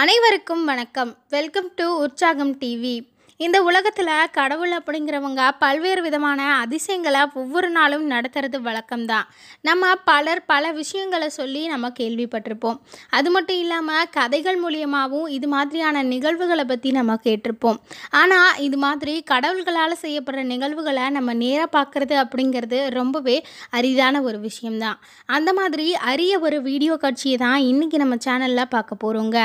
அனைவருக்கும் வணக்கம் welcome to உற்சாகம் டிவி இந்த உலகத்தில் கடவுள் அப்படிங்கிறவங்க பல்வேறு விதமான அதிசயங்களை ஒவ்வொரு நாளும் நடத்துறது வழக்கம்தான் நம்ம பலர் பல விஷயங்களை சொல்லி நம்ம கேள்விப்பட்டிருப்போம் அது மட்டும் இல்லாமல் கதைகள் மூலியமாகவும் இது மாதிரியான நிகழ்வுகளை பற்றி நம்ம கேட்டிருப்போம் ஆனால் இது மாதிரி கடவுள்களால் செய்யப்படுற நிகழ்வுகளை நம்ம நேராக பார்க்குறது அப்படிங்கிறது ரொம்பவே அரிதான ஒரு விஷயம்தான் அந்த மாதிரி அரிய ஒரு வீடியோ காட்சியை தான் இன்றைக்கி நம்ம சேனலில் பார்க்க போகிறோங்க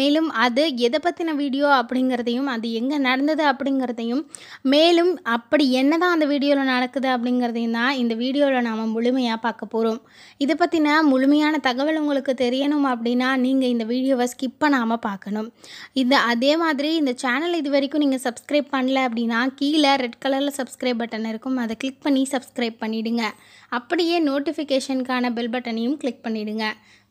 மேலும் அது எதை பற்றின வீடியோ அப்படிங்கிறதையும் அது எங்கே நடந்து நடந்தது அப்படிங்கிறதையும் மேலும் அப்படி என்ன தான் அந்த வீடியோவில் நடக்குது அப்படிங்கிறதையும் தான் இந்த வீடியோவில் நாம் முழுமையாக பார்க்க போகிறோம் இதை பற்றின முழுமையான தகவல் உங்களுக்கு தெரியணும் அப்படின்னா நீங்கள் இந்த வீடியோவை ஸ்கிப் பண்ணாமல் பார்க்கணும் இந்த அதே மாதிரி இந்த சேனல் இது வரைக்கும் நீங்கள் சப்ஸ்கிரைப் பண்ணல அப்படின்னா கீழே ரெட் கலரில் சப்ஸ்கிரைப் பட்டன் இருக்கும் அதை கிளிக் பண்ணி சப்ஸ்கிரைப் பண்ணிவிடுங்க அப்படியே நோட்டிஃபிகேஷனுக்கான பெல் பட்டனையும் கிளிக் பண்ணிவிடுங்க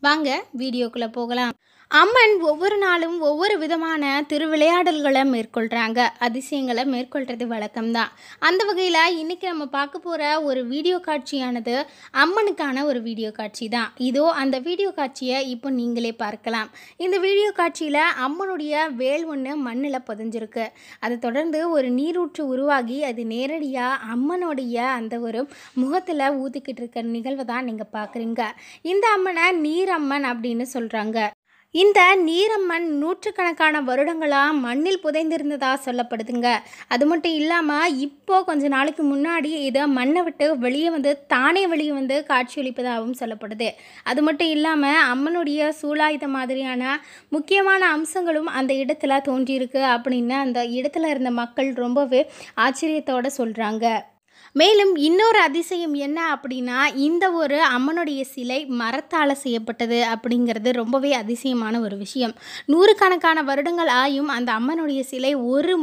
வாங்க வீடியோக்குள்ளே போகலாம் அம்மன் ஒவ்வொரு நாளும் ஒவ்வொரு விதமான திருவிளையாடல்களை மேற்கொள்கிறாங்க அதிசயங்களை மேற்கொள்கிறது வழக்கம்தான் அந்த வகையில் இன்றைக்கி நம்ம பார்க்க போகிற ஒரு வீடியோ காட்சியானது அம்மனுக்கான ஒரு வீடியோ காட்சி தான் இதோ அந்த வீடியோ காட்சியை இப்போ நீங்களே பார்க்கலாம் இந்த வீடியோ காட்சியில் அம்மனுடைய வேல் ஒன்று மண்ணில் புதஞ்சிருக்கு அதை தொடர்ந்து ஒரு நீரூற்று உருவாகி அது நேரடியாக அம்மனுடைய அந்த ஒரு முகத்தில் ஊற்றிக்கிட்டு இருக்கிற நிகழ்வை தான் நீங்கள் பார்க்குறீங்க இந்த அம்மனை நீர் அம்மன் அப்படின்னு சொல்கிறாங்க இந்த நீரம்மன் நூற்றுக்கணக்கான வருடங்களாக மண்ணில் புதைந்திருந்ததாக சொல்லப்படுதுங்க அது மட்டும் இல்லாமல் இப்போது கொஞ்ச நாளைக்கு முன்னாடி இதை மண்ணை விட்டு வெளியே வந்து தானே வெளியே வந்து காட்சியளிப்பதாகவும் சொல்லப்படுது அது மட்டும் இல்லாமல் அம்மனுடைய சூழாயுத மாதிரியான முக்கியமான அம்சங்களும் அந்த இடத்துல தோன்றியிருக்கு அப்படின்னு அந்த இடத்துல இருந்த மக்கள் ரொம்பவே ஆச்சரியத்தோடு சொல்கிறாங்க மேலும் இன்னொரு அதிசயம் என்ன அப்படின்னா இந்த ஒரு அம்மனுடைய சிலை மரத்தால் செய்யப்பட்டது அப்படிங்கிறது ரொம்பவே அதிசயமான ஒரு விஷயம் நூறுக்கணக்கான வருடங்கள் ஆயும் அந்த அம்மனுடைய சிலை ஒரு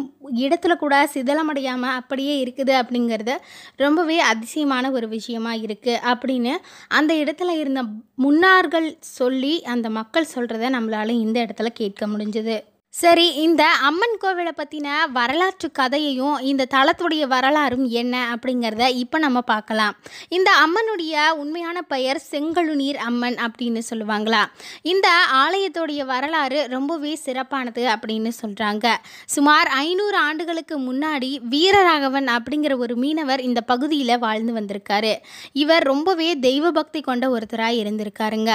இடத்துல கூட சிதலமடையாமல் அப்படியே இருக்குது அப்படிங்கிறது ரொம்பவே அதிசயமான ஒரு விஷயமாக இருக்குது அப்படின்னு அந்த இடத்துல இருந்த முன்னார்கள் சொல்லி அந்த மக்கள் சொல்கிறத நம்மளால் இந்த இடத்துல கேட்க முடிஞ்சது சரி இந்த அம்மன் கோவிலை பற்றின வரலாற்று கதையையும் இந்த தளத்துடைய வரலாறும் என்ன அப்படிங்கிறத இப்போ நம்ம பார்க்கலாம் இந்த அம்மனுடைய உண்மையான பெயர் செங்கழுநீர் அம்மன் அப்படின்னு சொல்லுவாங்களா இந்த ஆலயத்துடைய வரலாறு ரொம்பவே சிறப்பானது அப்படின்னு சொல்கிறாங்க சுமார் ஐநூறு ஆண்டுகளுக்கு முன்னாடி வீரராகவன் அப்படிங்கிற ஒரு மீனவர் இந்த பகுதியில் வாழ்ந்து வந்திருக்காரு இவர் ரொம்பவே தெய்வ பக்தி கொண்ட ஒருத்தராக இருந்திருக்காருங்க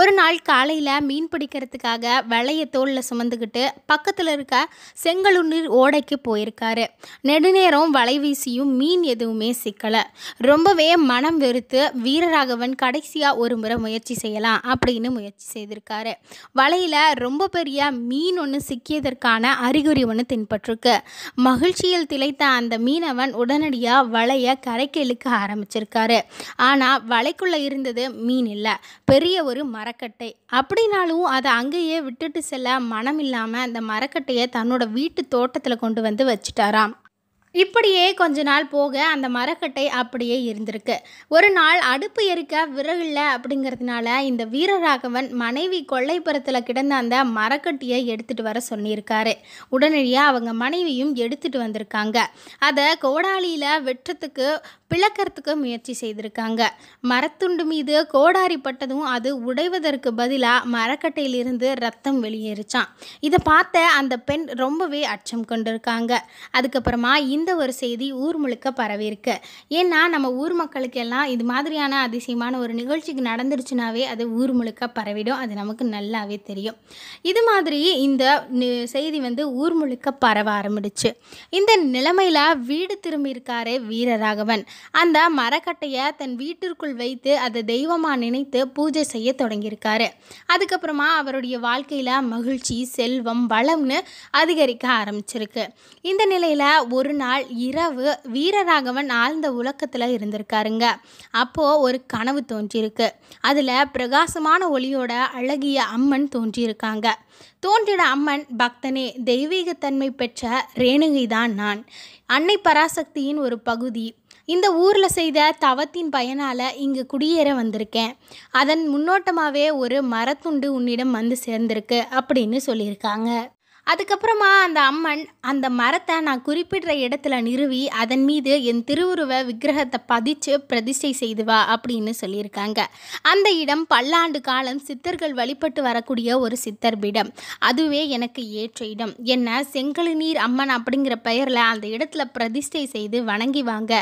ஒரு நாள் காலையில் மீன் பிடிக்கிறதுக்காக வளைய தோலில் சுமந்துக்கிட்டு பக்கத்தில் இருக்க செங்கலூர் ஓடைக்கு போயிருக்காரு நெடுநேரம் வலை வீசியும் மீன் எதுவுமே சிக்கலை ரொம்பவே மனம் வெறுத்து வீரராகவன் கடைசியாக ஒரு முறை முயற்சி செய்யலாம் அப்படின்னு முயற்சி செய்திருக்காரு வலையில் ரொம்ப பெரிய மீன் ஒன்று சிக்கியதற்கான அறிகுறி ஒன்று தென்பட்டிருக்கு மகிழ்ச்சியில் திளைத்த அந்த மீனவன் உடனடியாக வலையை கரைக்கு இழுக்க ஆரம்பிச்சிருக்காரு ஆனால் வலைக்குள்ளே இருந்தது மீன் இல்லை பெரிய ஒரு மரக்கட்டை அப்படின்னாலும் அதை அங்கேயே விட்டுட்டு செல்ல மனம் இல்லாமல் அந்த மரக்கட்டையை தன்னோட வீட்டு தோட்டத்தில் கொண்டு வந்து வச்சுட்டாராம் இப்படியே கொஞ்ச நாள் போக அந்த மரக்கட்டை அப்படியே இருந்திருக்கு ஒரு நாள் அடுப்பு எரிக்க விறகுல அப்படிங்கிறதுனால இந்த வீரராகவன் மனைவி கொள்ளைப்புறத்தில் கிடந்த அந்த மரக்கட்டியை எடுத்துகிட்டு வர சொல்லியிருக்காரு உடனடியாக அவங்க மனைவியும் எடுத்துகிட்டு வந்திருக்காங்க அதை கோடாலியில் வெட்டுறதுக்கு பிளக்கிறதுக்கு முயற்சி செய்திருக்காங்க மரத்துண்டு மீது கோடாரி பட்டதும் அது உடைவதற்கு பதிலாக மரக்கட்டையிலிருந்து ரத்தம் வெளியேறிச்சான் இதை பார்த்த அந்த பெண் ரொம்பவே அச்சம் கொண்டிருக்காங்க அதுக்கப்புறமா இந்த ஒரு செய்தி ஊர் முழுக்க பரவியிருக்கு ஏன்னா நம்ம ஊர் மக்களுக்கெல்லாம் இது மாதிரியான அதிசயமான ஒரு நிகழ்ச்சிக்கு நடந்துருச்சுனாவே அது ஊர் முழுக்க பரவிடும் அது நமக்கு நல்லாவே தெரியும் இது மாதிரி இந்த செய்தி வந்து ஊர் முழுக்க பரவ ஆரம்பிடுச்சு இந்த நிலைமையில் வீடு திரும்பியிருக்காரு வீரராகவன் அந்த மரக்கட்டையை தன் வீட்டிற்குள் வைத்து அதை தெய்வமாக நினைத்து பூஜை செய்ய தொடங்கியிருக்காரு அதுக்கப்புறமா அவருடைய வாழ்க்கையில் மகிழ்ச்சி செல்வம் வளம்னு அதிகரிக்க ஆரம்பிச்சிருக்கு இந்த நிலையில் ஒரு நாள் இரவு வீரராகவன் ஆழ்ந்த உலக்கத்தில் இருந்திருக்காருங்க அப்போது ஒரு கனவு தோன்றியிருக்கு அதில் பிரகாசமான ஒளியோட அழகிய அம்மன் தோன்றியிருக்காங்க தோன்றின அம்மன் பக்தனே தெய்வீகத்தன்மை பெற்ற ரேணுகை தான் நான் அன்னை பராசக்தியின் ஒரு பகுதி இந்த ஊரில் செய்த தவத்தின் பயனால் இங்கு குடியேற வந்திருக்கேன் அதன் முன்னோட்டமாகவே ஒரு மரத்துண்டு உன்னிடம் வந்து சேர்ந்திருக்கு அப்படின்னு சொல்லியிருக்காங்க அதுக்கப்புறமா அந்த அம்மன் அந்த மரத்தை நான் குறிப்பிடுற இடத்துல நிறுவி அதன் மீது என் திருவுருவ விக்கிரகத்தை பதிச்சு பிரதிஷ்டை செய்துவா அப்படின்னு சொல்லியிருக்காங்க அந்த இடம் பல்லாண்டு காலம் சித்தர்கள் வழிபட்டு வரக்கூடிய ஒரு சித்தர் பீடம் அதுவே எனக்கு ஏற்ற இடம் என்ன செங்கல் நீர் அம்மன் அப்படிங்கிற பெயரில் அந்த இடத்துல பிரதிஷ்டை செய்து வணங்கி வாங்க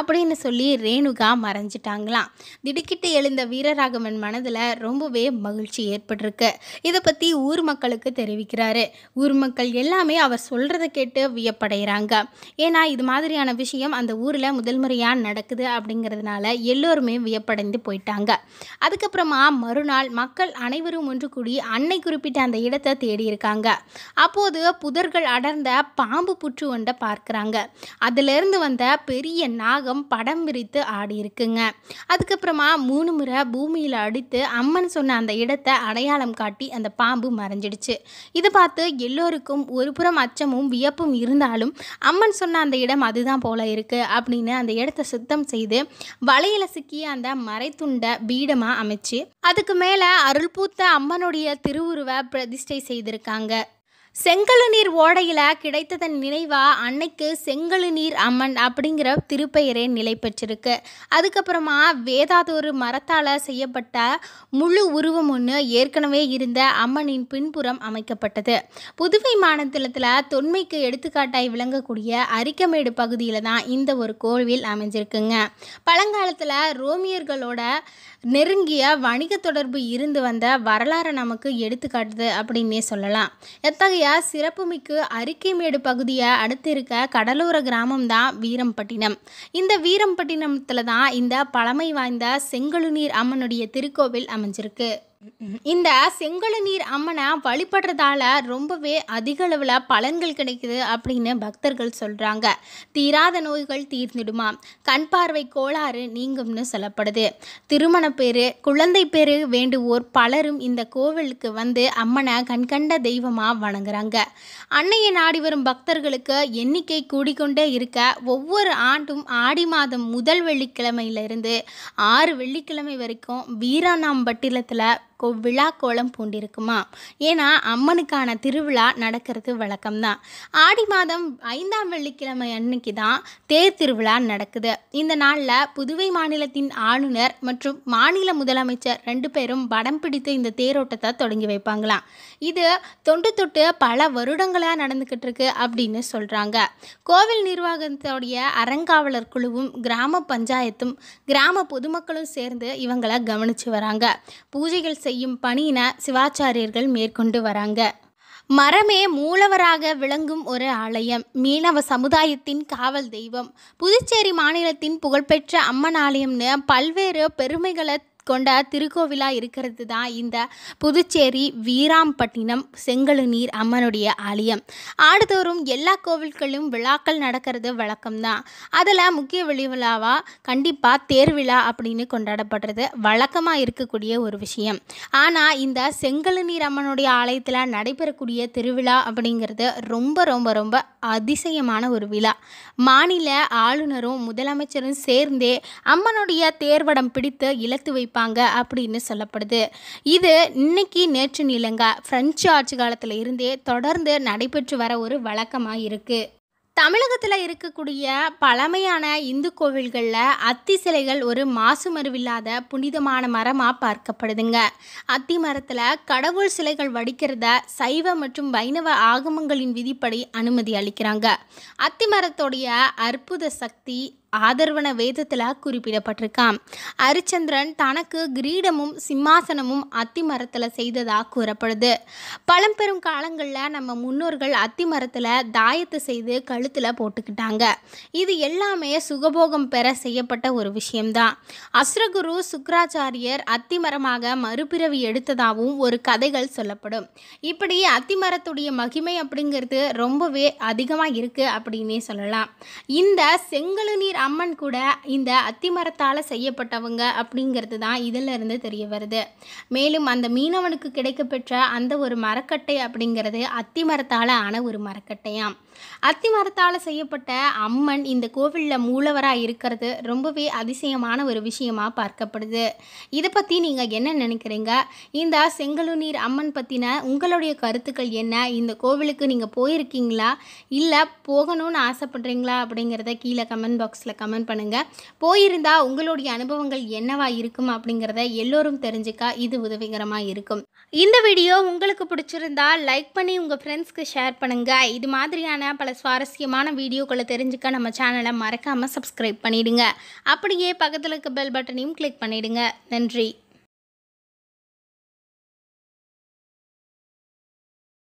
அப்படின்னு சொல்லி ரேணுகா மறைஞ்சிட்டாங்களாம் திடுக்கிட்டு எழுந்த வீரராகவன் மனதில் ரொம்பவே மகிழ்ச்சி ஏற்பட்டிருக்கு இதை பற்றி ஊர் மக்களுக்கு தெரிவிக்கிறாரு ஊர் மக்கள் எல்லாமே அவர் சொல்கிறத கேட்டு வியப்படைகிறாங்க ஏன்னா இது மாதிரியான விஷயம் அந்த ஊரில் முதல் முறையாக நடக்குது அப்படிங்கிறதுனால எல்லோருமே வியப்படைந்து போயிட்டாங்க அதுக்கப்புறமா மறுநாள் மக்கள் அனைவரும் ஒன்று கூடி அன்னை குறிப்பிட்ட அந்த இடத்தை தேடியிருக்காங்க அப்போது புதர்கள் அடர்ந்த பாம்பு புற்று ஒன்றை பார்க்குறாங்க அதிலிருந்து வந்த பெரிய நாகம் படம் விரித்து ஆடி இருக்குங்க அதுக்கப்புறமா மூணு முறை பூமியில் அடித்து அம்மன் சொன்ன அந்த இடத்தை அடையாளம் காட்டி அந்த பாம்பு மறைஞ்சிடுச்சு இதை பார்த்து எல்லோரும் எல்லோருக்கும் புறம் அச்சமும் வியப்பும் இருந்தாலும் அம்மன் சொன்ன அந்த இடம் அதுதான் போல இருக்குது அப்படின்னு அந்த இடத்த சுத்தம் செய்து வலையில் சிக்கிய அந்த மறைத்துண்டை பீடமாக அமைச்சு அதுக்கு மேலே அருள் பூத்த அம்மனுடைய திருவுருவை பிரதிஷ்டை செய்திருக்காங்க செங்கலு நீர் ஓடையில் கிடைத்ததன் நினைவாக அன்னைக்கு செங்கலு நீர் அம்மன் அப்படிங்கிற திருப்பெயரே நிலை பெற்றிருக்கு அதுக்கப்புறமா வேதாதொரு மரத்தால் செய்யப்பட்ட முழு உருவம் ஒன்று ஏற்கனவே இருந்த அம்மனின் பின்புறம் அமைக்கப்பட்டது புதுவை மாநிலத்தில் தொன்மைக்கு எடுத்துக்காட்டாய் விளங்கக்கூடிய அரிக்கமேடு பகுதியில் தான் இந்த ஒரு கோவில் அமைஞ்சிருக்குங்க பழங்காலத்தில் ரோமியர்களோட நெருங்கிய வணிக தொடர்பு இருந்து வந்த வரலாறு நமக்கு எடுத்துக்காட்டுது அப்படின்னே சொல்லலாம் எத்தகைய இந்தியா சிறப்புமிக்கு அறிக்கைமேடு பகுதியை அடுத்து இருக்க கடலோர கிராமம் தான் வீரம்பட்டினம் இந்த வீரம்பட்டினத்தில் தான் இந்த பழமை வாய்ந்த செங்கழுநீர் அம்மனுடைய திருக்கோவில் அமைஞ்சிருக்கு இந்த நீர் அம்மனை வழிபடுறதால ரொம்பவே அதிக அளவில் பலன்கள் கிடைக்குது அப்படின்னு பக்தர்கள் சொல்கிறாங்க தீராத நோய்கள் தீர்ந்துடுமா கண் பார்வை கோளாறு நீங்கும்னு சொல்லப்படுது திருமண பேர் குழந்தை பேர் வேண்டுவோர் பலரும் இந்த கோவிலுக்கு வந்து அம்மனை கண்கண்ட தெய்வமாக வணங்குறாங்க அன்னையை நாடி வரும் பக்தர்களுக்கு எண்ணிக்கை கூடிக்கொண்டே இருக்க ஒவ்வொரு ஆண்டும் ஆடி மாதம் முதல் வெள்ளிக்கிழமையிலிருந்து ஆறு வெள்ளிக்கிழமை வரைக்கும் வீராணாம்பட்டிலத்தில் விழா கோலம் பூண்டிருக்குமா ஏன்னா அம்மனுக்கான திருவிழா நடக்கிறது வழக்கம்தான் ஆடி மாதம் ஐந்தாம் வெள்ளிக்கிழமை அன்னைக்கு தான் தேர் திருவிழா நடக்குது இந்த நாளில் புதுவை மாநிலத்தின் ஆளுநர் மற்றும் மாநில முதலமைச்சர் ரெண்டு பேரும் படம் பிடித்து இந்த தேரோட்டத்தை தொடங்கி வைப்பாங்களாம் இது தொண்டு தொட்டு பல வருடங்களாக நடந்துக்கிட்டு இருக்கு அப்படின்னு சொல்கிறாங்க கோவில் நிர்வாகத்தோடைய அறங்காவலர் குழுவும் கிராம பஞ்சாயத்தும் கிராம பொதுமக்களும் சேர்ந்து இவங்களை கவனித்து வராங்க பூஜைகள் செய்யும் பணியினை சிவாச்சாரியர்கள் மேற்கொண்டு வராங்க மரமே மூலவராக விளங்கும் ஒரு ஆலயம் மீனவ சமுதாயத்தின் காவல் தெய்வம் புதுச்சேரி மாநிலத்தின் புகழ்பெற்ற அம்மன் ஆலயம்னு பல்வேறு பெருமைகளை கொண்ட திருக்கோவிலாக இருக்கிறது தான் இந்த புதுச்சேரி வீராம்பட்டினம் செங்கழுநீர் அம்மனுடைய ஆலயம் ஆடுதோறும் எல்லா கோவில்களிலும் விழாக்கள் நடக்கிறது வழக்கம்தான் அதில் முக்கிய விழிவிழாவாக கண்டிப்பாக தேர் விழா அப்படின்னு கொண்டாடப்படுறது வழக்கமாக இருக்கக்கூடிய ஒரு விஷயம் ஆனால் இந்த செங்கழுநீர் அம்மனுடைய ஆலயத்தில் நடைபெறக்கூடிய திருவிழா அப்படிங்கிறது ரொம்ப ரொம்ப ரொம்ப அதிசயமான ஒரு விழா மாநில ஆளுநரும் முதலமைச்சரும் சேர்ந்தே அம்மனுடைய தேர்வடம் பிடித்து இழத்து வைப்பார் இருப்பாங்க அப்படின்னு சொல்லப்படுது இது இன்னைக்கு நேற்று நிலங்க பிரெஞ்சு ஆட்சி காலத்தில் இருந்தே தொடர்ந்து நடைபெற்று வர ஒரு வழக்கமாக இருக்குது தமிழகத்தில் இருக்கக்கூடிய பழமையான இந்து கோவில்களில் அத்தி சிலைகள் ஒரு மாசுமருவில்லாத புனிதமான மரமாக பார்க்கப்படுதுங்க அத்தி மரத்தில் கடவுள் சிலைகள் வடிக்கிறத சைவ மற்றும் வைணவ ஆகமங்களின் விதிப்படி அனுமதி அளிக்கிறாங்க அத்தி மரத்துடைய அற்புத சக்தி ஆதரவன வேதத்தில் குறிப்பிடப்பட்டிருக்கான் அரிச்சந்திரன் தனக்கு கிரீடமும் சிம்மாசனமும் அத்தி மரத்தில் செய்ததாக கூறப்படுது பழம்பெரும் காலங்களில் நம்ம முன்னோர்கள் அத்தி மரத்தில் தாயத்தை செய்து கழுத்தில் போட்டுக்கிட்டாங்க இது எல்லாமே சுகபோகம் பெற செய்யப்பட்ட ஒரு விஷயம்தான் அஸ்ரகுரு சுக்கராச்சாரியர் அத்திமரமாக மறுபிறவி எடுத்ததாகவும் ஒரு கதைகள் சொல்லப்படும் இப்படி அத்திமரத்துடைய மகிமை அப்படிங்கிறது ரொம்பவே அதிகமாக இருக்குது அப்படின்னே சொல்லலாம் இந்த செங்கழுநீர் நீர் அம்மன் கூட இந்த அத்திமரத்தால் செய்யப்பட்டவங்க அப்படிங்கிறது தான் இருந்து தெரிய வருது மேலும் அந்த மீனவனுக்கு கிடைக்கப்பெற்ற அந்த ஒரு மரக்கட்டை அப்படிங்கிறது அத்திமரத்தால் ஆன ஒரு மரக்கட்டையாம் அத்திமரத்தால் செய்யப்பட்ட அம்மன் இந்த கோவிலில் மூலவராக இருக்கிறது ரொம்பவே அதிசயமான ஒரு விஷயமாக பார்க்கப்படுது இதை பற்றி நீங்கள் என்ன நினைக்கிறீங்க இந்த செங்கலுநீர் அம்மன் பற்றின உங்களுடைய கருத்துக்கள் என்ன இந்த கோவிலுக்கு நீங்கள் போயிருக்கீங்களா இல்லை போகணும்னு ஆசைப்பட்றீங்களா அப்படிங்கிறத கீழே கமெண்ட் பாக்ஸில் கமெண்ட் பண்ணுங்கள் போயிருந்தால் உங்களுடைய அனுபவங்கள் என்னவா இருக்கும் அப்படிங்கிறத எல்லோரும் தெரிஞ்சுக்க இது உதவிகரமாக இருக்கும் இந்த வீடியோ உங்களுக்கு பிடிச்சிருந்தா லைக் பண்ணி உங்கள் ஃப்ரெண்ட்ஸ்க்கு ஷேர் பண்ணுங்கள் இது மாதிரியான பல சுவாரஸ்யமான வீடியோக்களை தெரிஞ்சுக்க நம்ம சேனலை மறக்காமல் சப்ஸ்கிரைப் பண்ணிவிடுங்க அப்படியே பக்கத்தில் இருக்க பெல் பட்டனையும் கிளிக் பண்ணிவிடுங்க நன்றி